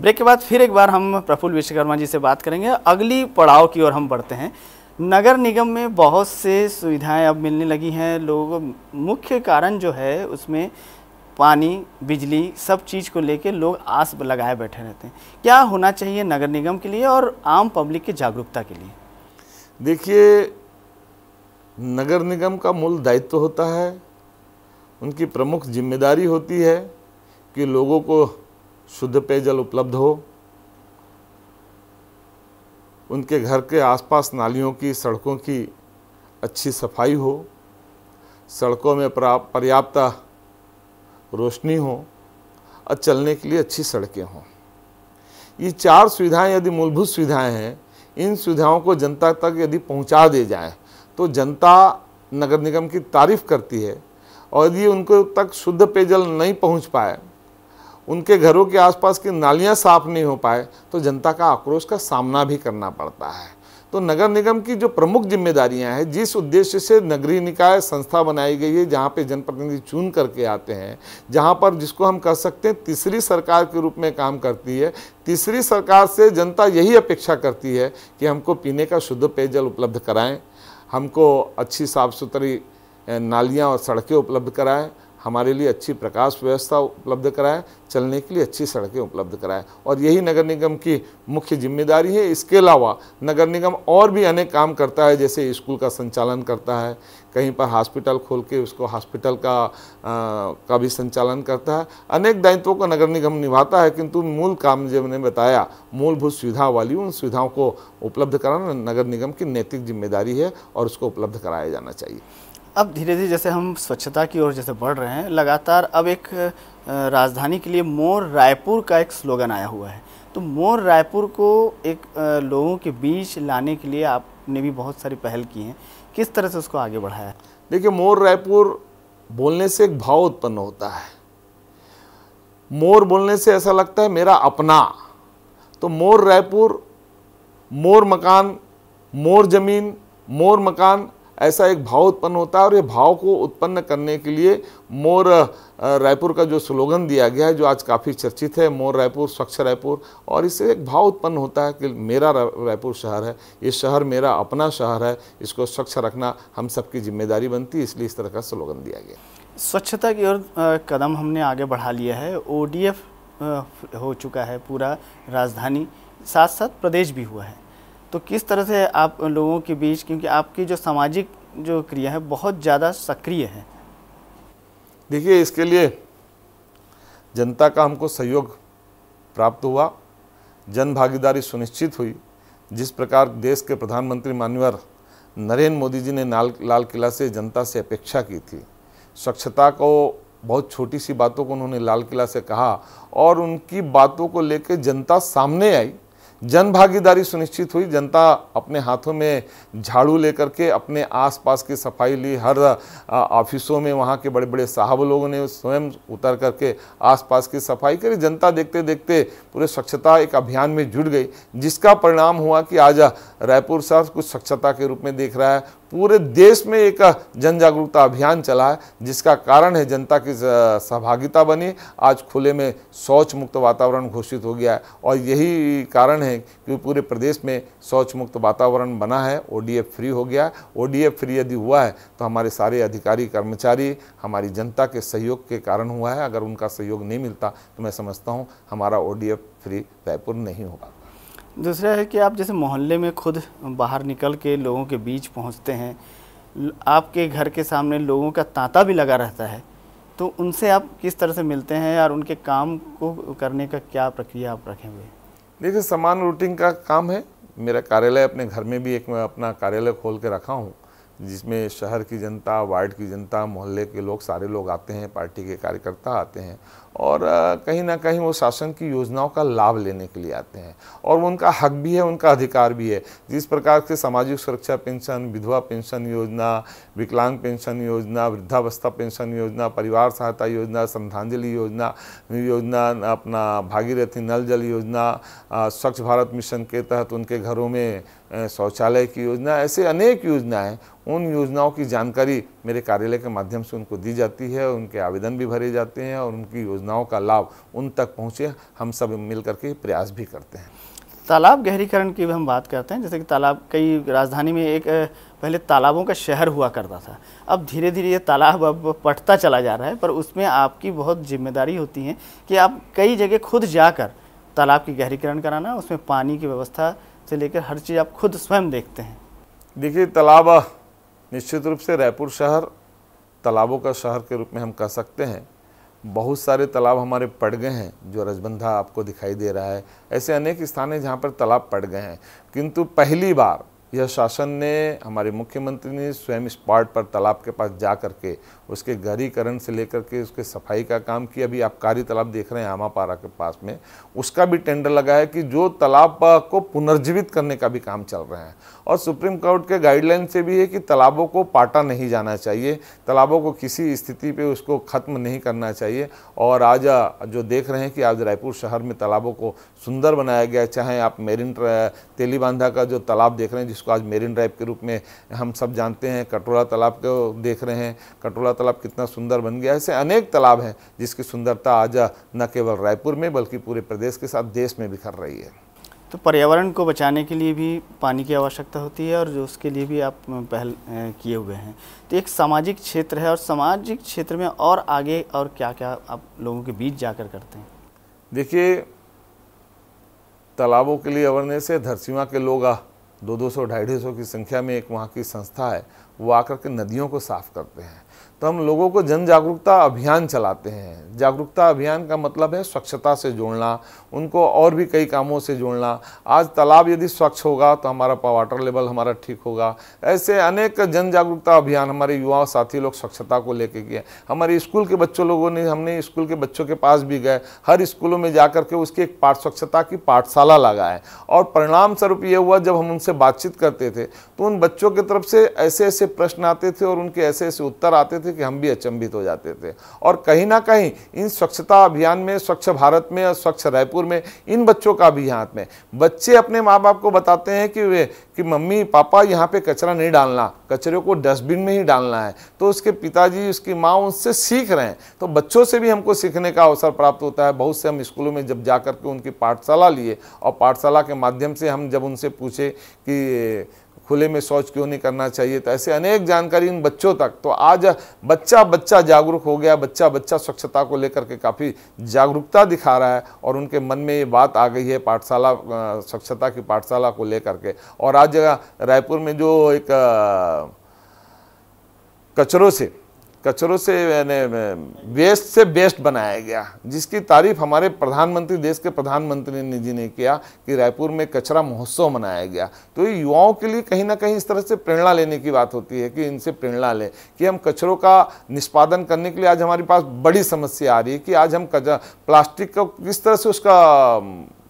break के बाद फिर एक बार हम प्रफुल्ल विश्वकर्मा जी से बात करेंगे अगली पड़ाव की ओर हम बढ़ते हैं नगर निगम में बहुत से सुविधाएं अब मिलने लगी हैं लोग मुख्य कारण जो है उसमें पानी बिजली सब चीज़ को लेके लोग आस लगाए बैठे रहते हैं क्या होना चाहिए नगर निगम के लिए और आम पब्लिक की जागरूकता के लिए देखिए नगर निगम का मूल दायित्व होता है उनकी प्रमुख जिम्मेदारी होती है कि लोगों को शुद्ध पेयजल उपलब्ध हो उनके घर के आसपास नालियों की सड़कों की अच्छी सफाई हो सड़कों में पर्याप्त रोशनी हो और चलने के लिए अच्छी सड़कें हों ये चार सुविधाएं यदि मूलभूत सुविधाएं हैं इन सुविधाओं को जनता तक यदि पहुंचा दे जाए तो जनता नगर निगम की तारीफ करती है और यदि उनको तक शुद्ध पेयजल नहीं पहुंच पाए उनके घरों के आसपास की नालियां साफ नहीं हो पाए तो जनता का आक्रोश का सामना भी करना पड़ता है तो नगर निगम की जो प्रमुख जिम्मेदारियां हैं जिस उद्देश्य से नगरीय निकाय संस्था बनाई गई है जहां पे जनप्रतिनिधि चुन करके आते हैं जहां पर जिसको हम कह सकते हैं तीसरी सरकार के रूप में काम करती है तीसरी सरकार से जनता यही अपेक्षा करती है कि हमको पीने का शुद्ध पेयजल उपलब्ध कराएँ हमको अच्छी साफ़ सुथरी नालियाँ और सड़कें उपलब्ध कराएँ हमारे लिए अच्छी प्रकाश व्यवस्था उपलब्ध कराएं चलने के लिए अच्छी सड़कें उपलब्ध कराएं और यही नगर निगम की मुख्य जिम्मेदारी है इसके अलावा नगर निगम और भी अनेक काम करता है जैसे स्कूल का संचालन करता है कहीं पर हॉस्पिटल खोल के उसको हॉस्पिटल का आ, का भी संचालन करता है अनेक दायित्वों को नगर निगम निभाता है किंतु मूल काम जो मैंने बताया मूलभूत सुविधा वाली उन सुविधाओं को उपलब्ध कराना नगर निगम की नैतिक जिम्मेदारी है और उसको उपलब्ध कराया जाना चाहिए अब धीरे धीरे जैसे हम स्वच्छता की ओर जैसे बढ़ रहे हैं लगातार अब एक राजधानी के लिए मोर रायपुर का एक स्लोगन आया हुआ है तो मोर रायपुर को एक लोगों के बीच लाने के लिए आपने भी बहुत सारी पहल की हैं किस तरह से उसको आगे बढ़ाया देखिए मोर रायपुर बोलने से एक भाव उत्पन्न होता है मोर बोलने से ऐसा लगता है मेरा अपना तो मोर रायपुर मोर मकान मोर जमीन मोर मकान ऐसा एक भाव उत्पन्न होता है और ये भाव को उत्पन्न करने के लिए मोर रायपुर का जो स्लोगन दिया गया है जो आज काफ़ी चर्चित है मोर रायपुर स्वच्छ रायपुर और इससे एक भाव उत्पन्न होता है कि मेरा रायपुर शहर है ये शहर मेरा अपना शहर है इसको स्वच्छ रखना हम सबकी जिम्मेदारी बनती है इसलिए इस तरह का स्लोगन दिया गया स्वच्छता की ओर कदम हमने आगे बढ़ा लिया है ओ हो चुका है पूरा राजधानी साथ साथ प्रदेश भी हुआ है तो किस तरह से आप लोगों के बीच क्योंकि आपकी जो सामाजिक जो क्रिया है बहुत ज़्यादा सक्रिय है देखिए इसके लिए जनता का हमको सहयोग प्राप्त हुआ जन भागीदारी सुनिश्चित हुई जिस प्रकार देश के प्रधानमंत्री मान्यवर नरेंद्र मोदी जी ने लाल लाल किला से जनता से अपेक्षा की थी स्वच्छता को बहुत छोटी सी बातों को उन्होंने लाल किला से कहा और उनकी बातों को लेकर जनता सामने आई जन भागीदारी सुनिश्चित हुई जनता अपने हाथों में झाड़ू लेकर के अपने आसपास की सफाई ली हर ऑफिसों में वहाँ के बड़े बड़े साहब लोगों ने स्वयं उतर करके आसपास की सफाई करी जनता देखते देखते पूरे स्वच्छता एक अभियान में जुट गई जिसका परिणाम हुआ कि आज रायपुर शहर कुछ स्वच्छता के रूप में देख रहा है पूरे देश में एक जन जागरूकता अभियान चला है जिसका कारण है जनता की सहभागिता बनी आज खुले में शौच मुक्त वातावरण घोषित हो गया है और यही कारण है कि पूरे प्रदेश में शौच मुक्त वातावरण बना है ओडीएफ फ्री हो गया ओडीएफ फ्री यदि हुआ है तो हमारे सारे अधिकारी कर्मचारी हमारी जनता के सहयोग के कारण हुआ है अगर उनका सहयोग नहीं मिलता तो मैं समझता हूँ हमारा ओ फ्री रायपुर नहीं होगा दूसरा है कि आप जैसे मोहल्ले में खुद बाहर निकल के लोगों के बीच पहुंचते हैं आपके घर के सामने लोगों का तांता भी लगा रहता है तो उनसे आप किस तरह से मिलते हैं और उनके काम को करने का क्या प्रक्रिया आप रखे हुए देखिए समान रूटीन का काम है मेरा कार्यालय अपने घर में भी एक मैं अपना कार्यालय खोल के रखा हूँ जिसमें शहर की जनता वार्ड की जनता मोहल्ले के लोग सारे लोग आते हैं पार्टी के कार्यकर्ता आते हैं और कहीं ना कहीं वो शासन की योजनाओं का लाभ लेने के लिए आते हैं और उनका हक भी है उनका अधिकार भी है जिस प्रकार से सामाजिक सुरक्षा पेंशन विधवा पेंशन योजना विकलांग पेंशन योजना वृद्धावस्था पेंशन योजना परिवार सहायता योजना श्रद्धांजलि योजना योजना अपना भागीरथी नल जल योजना स्वच्छ भारत मिशन के तहत उनके घरों में शौचालय की योजना ऐसे अनेक योजनाएँ उन योजनाओं की जानकारी मेरे कार्यालय के माध्यम से उनको दी जाती है उनके आवेदन भी भरे जाते हैं और उनकी योजनाओं का लाभ उन तक पहुँचे हम सब मिल करके प्रयास भी करते हैं तालाब गहरीकरण की भी हम बात करते हैं जैसे कि तालाब कई राजधानी में एक पहले तालाबों का शहर हुआ करता था अब धीरे धीरे ये तालाब अब पटता चला जा रहा है पर उसमें आपकी बहुत जिम्मेदारी होती है कि आप कई जगह खुद जाकर तालाब की गहरीकरण कराना उसमें पानी की व्यवस्था से लेकर हर चीज़ आप खुद स्वयं देखते हैं देखिए तालाब निश्चित रूप से रायपुर शहर तालाबों का शहर के रूप में हम कह सकते हैं बहुत सारे तालाब हमारे पड़ गए हैं जो रजबंधा आपको दिखाई दे रहा है ऐसे अनेक स्थान हैं जहाँ पर तालाब पड़ गए हैं किंतु पहली बार यह शासन ने हमारे मुख्यमंत्री ने स्वयं स्पॉट पर तालाब के पास जा कर के उसके गहरीकरण से लेकर के उसके सफाई का काम किया अभी आप कारी तालाब देख रहे हैं आमापारा के पास में उसका भी टेंडर लगा है कि जो तालाब को पुनर्जीवित करने का भी काम चल रहा है और सुप्रीम कोर्ट के गाइडलाइन से भी है कि तालाबों को पाटा नहीं जाना चाहिए तालाबों को किसी स्थिति पर उसको ख़त्म नहीं करना चाहिए और आज जो देख रहे हैं कि आज रायपुर शहर में तालाबों को सुंदर बनाया गया चाहे आप मेरिन तेलीबांधा का जो तालाब देख रहे हैं जिसको आज मेरिन ड्राइव के रूप में हम सब जानते हैं कटोला तालाब को देख रहे हैं कटोला तालाब कितना सुंदर बन गया ऐसे अनेक तालाब हैं जिसकी सुंदरता आज न केवल रायपुर में बल्कि पूरे प्रदेश के साथ देश में बिखर रही है तो पर्यावरण को बचाने के लिए भी पानी की आवश्यकता होती है और जो उसके लिए भी आप पहल किए हुए हैं तो एक सामाजिक क्षेत्र है और सामाजिक क्षेत्र में और आगे और क्या क्या आप लोगों के बीच जाकर करते हैं देखिए तालाबों के लिए अवेयरनेस है धरसीमा के लोग दो दो सौ ढाई ढाई सौ की संख्या में एक वहाँ की संस्था है वो आकर के नदियों को साफ़ करते हैं तो हम लोगों को जन जागरूकता अभियान चलाते हैं जागरूकता अभियान का मतलब है स्वच्छता से जोड़ना उनको और भी कई कामों से जोड़ना आज तालाब यदि स्वच्छ होगा तो हमारा वाटर लेवल हमारा ठीक होगा ऐसे अनेक जन जागरूकता अभियान हमारे युवा साथी लोग स्वच्छता को लेकर किए हमारे स्कूल के बच्चों लोगों ने हमने स्कूल के बच्चों के पास भी गए हर स्कूलों में जा के उसकी एक पाठ स्वच्छता की पाठशाला लगाए और परिणाम स्वरूप ये हुआ जब हम उनसे बातचीत करते थे तो उन बच्चों की तरफ से ऐसे ऐसे प्रश्न आते थे और उनके ऐसे ऐसे उत्तर आते थे थे कि हम भी अचंभित हो जाते थे और कहीं ना कहीं इन स्वच्छता अभियान में स्वच्छ भारत में और स्वच्छ रायपुर में इन बच्चों का भी हाथ में बच्चे अपने माँ बाप को बताते हैं कि वे कि मम्मी पापा यहाँ पे कचरा नहीं डालना कचरे को डस्टबिन में ही डालना है तो उसके पिताजी उसकी माँ उनसे सीख रहे हैं तो बच्चों से भी हमको सीखने का अवसर प्राप्त होता है बहुत से हम स्कूलों में जब जा के उनकी पाठशाला लिए और पाठशाला के माध्यम से हम जब उनसे पूछे कि खुले में शौच क्यों नहीं करना चाहिए तो ऐसे अनेक जानकारी इन बच्चों तक तो आज बच्चा बच्चा जागरूक हो गया बच्चा बच्चा स्वच्छता को लेकर के काफ़ी जागरूकता दिखा रहा है और उनके मन में ये बात आ गई है पाठशाला स्वच्छता की पाठशाला को लेकर के और आज रायपुर में जो एक कचरों से कचरों से यानी वेस्ट से बेस्ट बनाया गया जिसकी तारीफ हमारे प्रधानमंत्री देश के प्रधानमंत्री ने जी ने किया कि रायपुर में कचरा महोत्सव मनाया गया तो ये युवाओं के लिए कहीं ना कहीं इस तरह से प्रेरणा लेने की बात होती है कि इनसे प्रेरणा लें कि हम कचरों का निष्पादन करने के लिए आज हमारे पास बड़ी समस्या आ रही है कि आज हम कचरा प्लास्टिक को किस तरह से उसका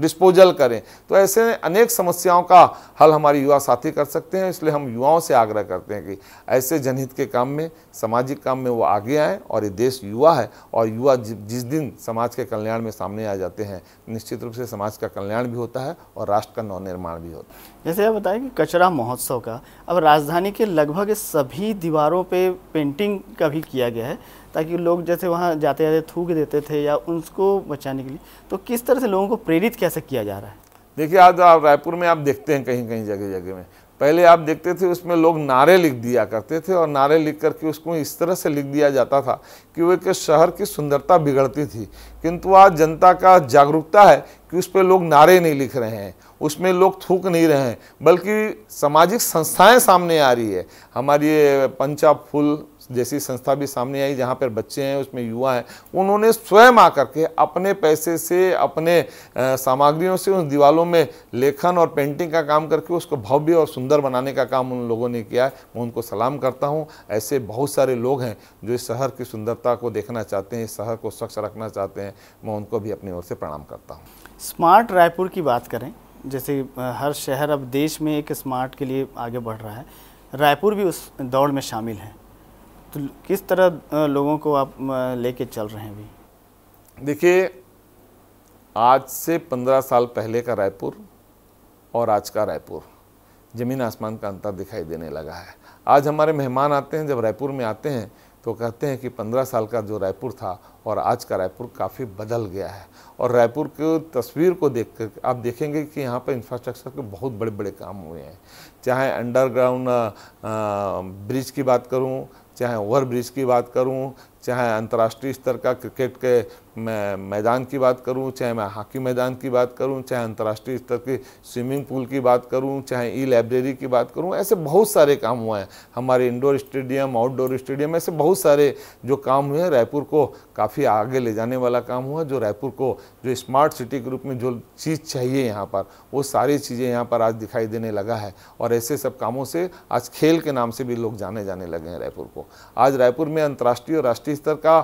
डिस्पोजल करें तो ऐसे अनेक समस्याओं का हल हमारे युवा साथी कर सकते हैं इसलिए हम युवाओं से आग्रह करते हैं कि ऐसे जनहित के काम में सामाजिक काम में वो आगे आएँ और ये देश युवा है और युवा जिस दिन समाज के कल्याण में सामने आ जाते हैं निश्चित रूप से समाज का कल्याण भी होता है और राष्ट्र का नवनिर्माण भी होता है जैसे आप बताएं कि कचरा महोत्सव का अब राजधानी के लगभग सभी दीवारों पे पेंटिंग का भी किया गया है ताकि लोग जैसे वहाँ जाते जाते थूक देते थे या उनको बचाने के लिए तो किस तरह से लोगों को प्रेरित कैसे किया जा रहा है देखिए आज आप रायपुर में आप देखते हैं कहीं कहीं जगह जगह में पहले आप देखते थे उसमें लोग नारे लिख दिया करते थे और नारे लिख करके उसको इस तरह से लिख दिया जाता था कि वो एक शहर की सुंदरता बिगड़ती थी किंतु आज जनता का जागरूकता है कि उस पर लोग नारे नहीं लिख रहे हैं उसमें लोग थूक नहीं रहे हैं बल्कि सामाजिक संस्थाएं सामने आ रही है हमारी पंचा फूल जैसी संस्था भी सामने आई जहाँ पर बच्चे हैं उसमें युवा हैं उन्होंने स्वयं आकर के अपने पैसे से अपने सामग्रियों से उन दीवालों में लेखन और पेंटिंग का काम करके उसको भव्य और सुंदर बनाने का काम उन लोगों ने किया है मैं उनको सलाम करता हूँ ऐसे बहुत सारे लोग हैं जो इस शहर की सुंदरता को देखना चाहते हैं इस शहर को स्वच्छ रखना चाहते हैं मैं उनको भी अपनी ओर से प्रणाम करता हूँ स्मार्ट रायपुर की बात करें जैसे हर शहर अब देश में एक स्मार्ट के लिए आगे बढ़ रहा है रायपुर भी उस दौड़ में शामिल है तो किस तरह लोगों को आप लेके चल रहे हैं अभी देखिए आज से पंद्रह साल पहले का रायपुर और आज का रायपुर ज़मीन आसमान का अंतर दिखाई देने लगा है आज हमारे मेहमान आते हैं जब रायपुर में आते हैं तो कहते हैं कि पंद्रह साल का जो रायपुर था और आज का रायपुर काफ़ी बदल गया है और रायपुर की तस्वीर को देख कर आप देखेंगे कि यहाँ पर इंफ्रास्ट्रक्चर के बहुत बड़े बड़े काम हुए हैं चाहे अंडरग्राउंड ब्रिज की बात करूँ चाहे ओवर ब्रिज की बात करूं चाहे अंतर्राष्ट्रीय स्तर का क्रिकेट के मैं मैदान की बात करूं चाहे मैं हॉकी मैदान की बात करूं चाहे अंतर्राष्ट्रीय स्तर के स्विमिंग पूल की बात करूं चाहे ई लाइब्रेरी की बात करूं ऐसे बहुत सारे काम हुए हैं हमारे इंडोर स्टेडियम आउटडोर स्टेडियम ऐसे बहुत सारे जो काम हुए हैं रायपुर को काफ़ी आगे ले जाने वाला काम हुआ जो रायपुर को जो स्मार्ट सिटी के रूप में जो चीज़ चाहिए यहाँ पर वो सारी चीज़ें यहाँ पर आज दिखाई देने लगा है और ऐसे सब कामों से आज खेल के नाम से भी लोग जाने जाने लगे हैं रायपुर को आज रायपुर में अंतर्राष्ट्रीय और राष्ट्रीय स्तर का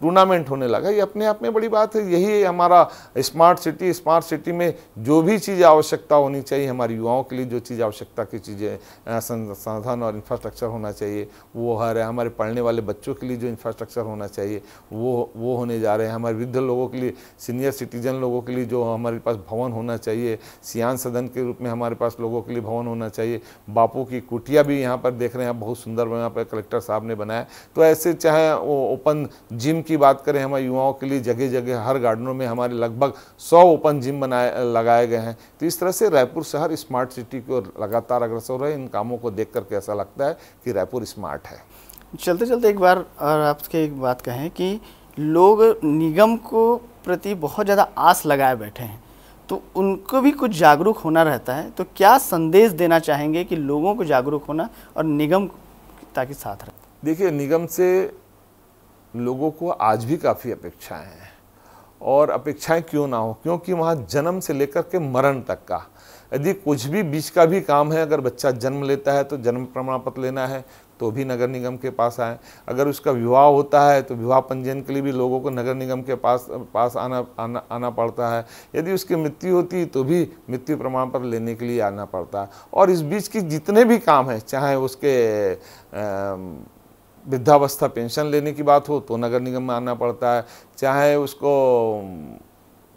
टूर्नामेंट होने लगा ये अपने आप में बड़ी बात है यही हमारा स्मार्ट सिटी स्मार्ट सिटी में जो भी चीज़ आवश्यकता होनी चाहिए हमारे युवाओं के लिए जो चीज़ आवश्यकता की चीज़ें संसाधन और इंफ्रास्ट्रक्चर होना चाहिए वो हर है हमारे पढ़ने वाले बच्चों के लिए जो इंफ्रास्ट्रक्चर होना चाहिए वो वो होने जा रहे हैं हमारे वृद्ध लोगों के लिए सीनियर सिटीजन लोगों के लिए जो हमारे पास भवन होना चाहिए सियान सदन के रूप में हमारे पास लोगों के लिए भवन होना चाहिए बापू की कुटिया भी यहाँ पर देख रहे हैं बहुत सुंदर यहाँ पर कलेक्टर साहब ने बनाया तो ऐसे चाहे वो ओपन जिम की बात करें हमारे युवाओं महिलाओं के लिए जगह जगह हर गार्डनों में हमारे लगभग सौ ओपन जिम बनाए लगाए गए हैं तो इस तरह से रायपुर शहर स्मार्ट सिटी को लगातार अग्रसर है इन कामों को देख करके ऐसा लगता है कि रायपुर स्मार्ट है चलते चलते एक बार और आपके एक बात कहें कि लोग निगम को प्रति बहुत ज़्यादा आस लगाए बैठे हैं तो उनको भी कुछ जागरूक होना रहता है तो क्या संदेश देना चाहेंगे कि लोगों को जागरूक होना और निगम ताकि साथ रहे देखिए निगम से लोगों को आज भी काफ़ी अपेक्षाएं हैं और अपेक्षाएं क्यों ना हो क्योंकि वहाँ जन्म से लेकर के मरण तक का यदि कुछ भी बीच का भी काम है अगर बच्चा जन्म लेता है तो जन्म प्रमाण पत्र लेना है तो भी नगर निगम के पास आए अगर उसका विवाह होता है तो विवाह पंजीयन के लिए भी लोगों को नगर निगम के पास पास आना आना आना पड़ता है यदि उसकी मृत्यु होती तो भी मृत्यु प्रमाण पत्र लेने के लिए आना पड़ता है और इस बीच की जितने भी काम हैं चाहे उसके आ, वृद्धावस्था पेंशन लेने की बात हो तो नगर निगम में आना पड़ता है चाहे उसको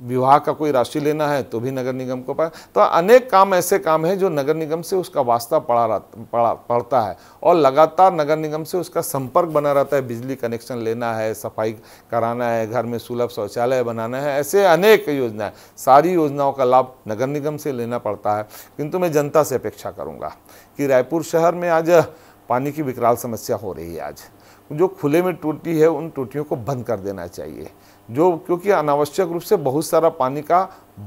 विवाह का कोई राशि लेना है तो भी नगर निगम को पाए तो अनेक काम ऐसे काम हैं जो नगर निगम से उसका वास्ता पड़ा रह पड़ा पड़ता है और लगातार नगर निगम से उसका संपर्क बना रहता है बिजली कनेक्शन लेना है सफाई कराना है घर में सुलभ शौचालय बनाना है ऐसे अनेक योजनाएं सारी योजनाओं का लाभ नगर निगम से लेना पड़ता है किंतु मैं जनता से अपेक्षा करूँगा कि रायपुर शहर में आज पानी की विकराल समस्या हो रही है आज जो खुले में टूटी है उन टूटियों को बंद कर देना चाहिए जो क्योंकि अनावश्यक रूप से बहुत सारा पानी का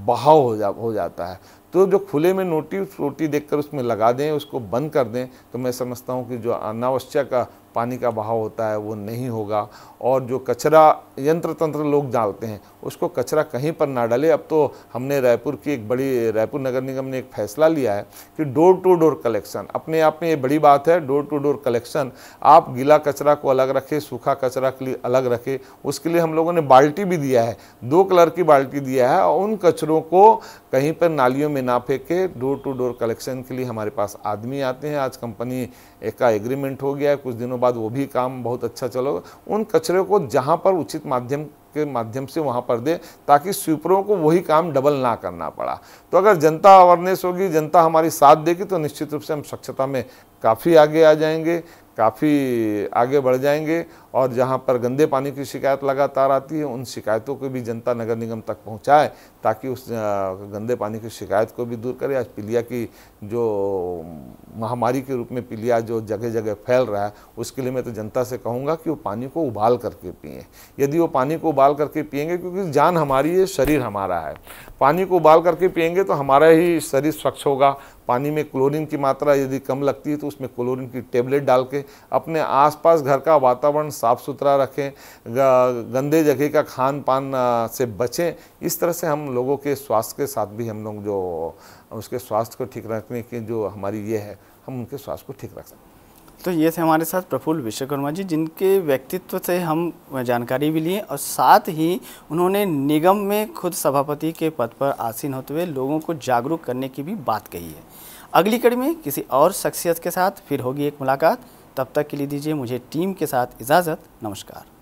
बहाव हो जा हो जाता है तो जो खुले में नोटी रोटी देखकर उसमें लगा दें उसको बंद कर दें तो मैं समझता हूँ कि जो अनावश्यक पानी का बहाव होता है वो नहीं होगा और जो कचरा यंत्र तंत्र लोग डालते हैं उसको कचरा कहीं पर ना डाले अब तो हमने रायपुर की एक बड़ी रायपुर नगर निगम ने एक फैसला लिया है कि डोर टू डोर कलेक्शन अपने आप में ये बड़ी बात है डोर टू डोर कलेक्शन आप गीला कचरा को अलग रखें सूखा कचरा के लिए अलग रखें उसके लिए हम लोगों ने बाल्टी भी दिया है दो कलर की बाल्टी दिया है और उन कचरों को कहीं पर नालियों में ना फेंके डोर टू डोर कलेक्शन के लिए हमारे पास आदमी आते हैं आज कंपनी का एग्रीमेंट हो गया है कुछ दिनों बाद वो भी काम बहुत अच्छा चलेगा उन कचरे को जहाँ पर उचित माध्यम के माध्यम से वहाँ पर दे ताकि स्वीपरों को वही काम डबल ना करना पड़ा तो अगर जनता अवेयरनेस होगी जनता हमारी साथ देगी तो निश्चित रूप से हम स्वच्छता में काफ़ी आगे आ जाएंगे काफ़ी आगे बढ़ जाएंगे और जहाँ पर गंदे पानी की शिकायत लगातार आती है उन शिकायतों को भी जनता नगर निगम तक पहुँचाए ताकि उस गंदे पानी की शिकायत को भी दूर करे आज पीलिया की जो महामारी के रूप में पीलिया जो जगह जगह फैल रहा है उसके लिए मैं तो जनता से कहूँगा कि वो पानी को उबाल करके पिए यदि वो पानी को उबाल करके पियेंगे क्योंकि जान हमारी है शरीर हमारा है पानी को उबाल करके पियेंगे तो हमारा ही शरीर स्वच्छ होगा पानी में क्लोरीन की मात्रा यदि कम लगती है तो उसमें क्लोरीन की टेबलेट डाल के अपने आसपास घर का वातावरण साफ़ सुथरा रखें गंदे जगह का खान पान से बचें इस तरह से हम लोगों के स्वास्थ्य के साथ भी हम लोग जो उसके स्वास्थ्य को ठीक रखने की जो हमारी ये है हम उनके स्वास्थ्य को ठीक रख सकते तो ये थे हमारे साथ प्रफुल्ल विश्वकर्मा जी जिनके व्यक्तित्व से हम जानकारी भी लिए और साथ ही उन्होंने निगम में खुद सभापति के पद पर आसीन होते हुए लोगों को जागरूक करने की भी बात कही है अगली कड़ी में किसी और शख्सियत के साथ फिर होगी एक मुलाकात तब तक के लिए दीजिए मुझे टीम के साथ इजाज़त नमस्कार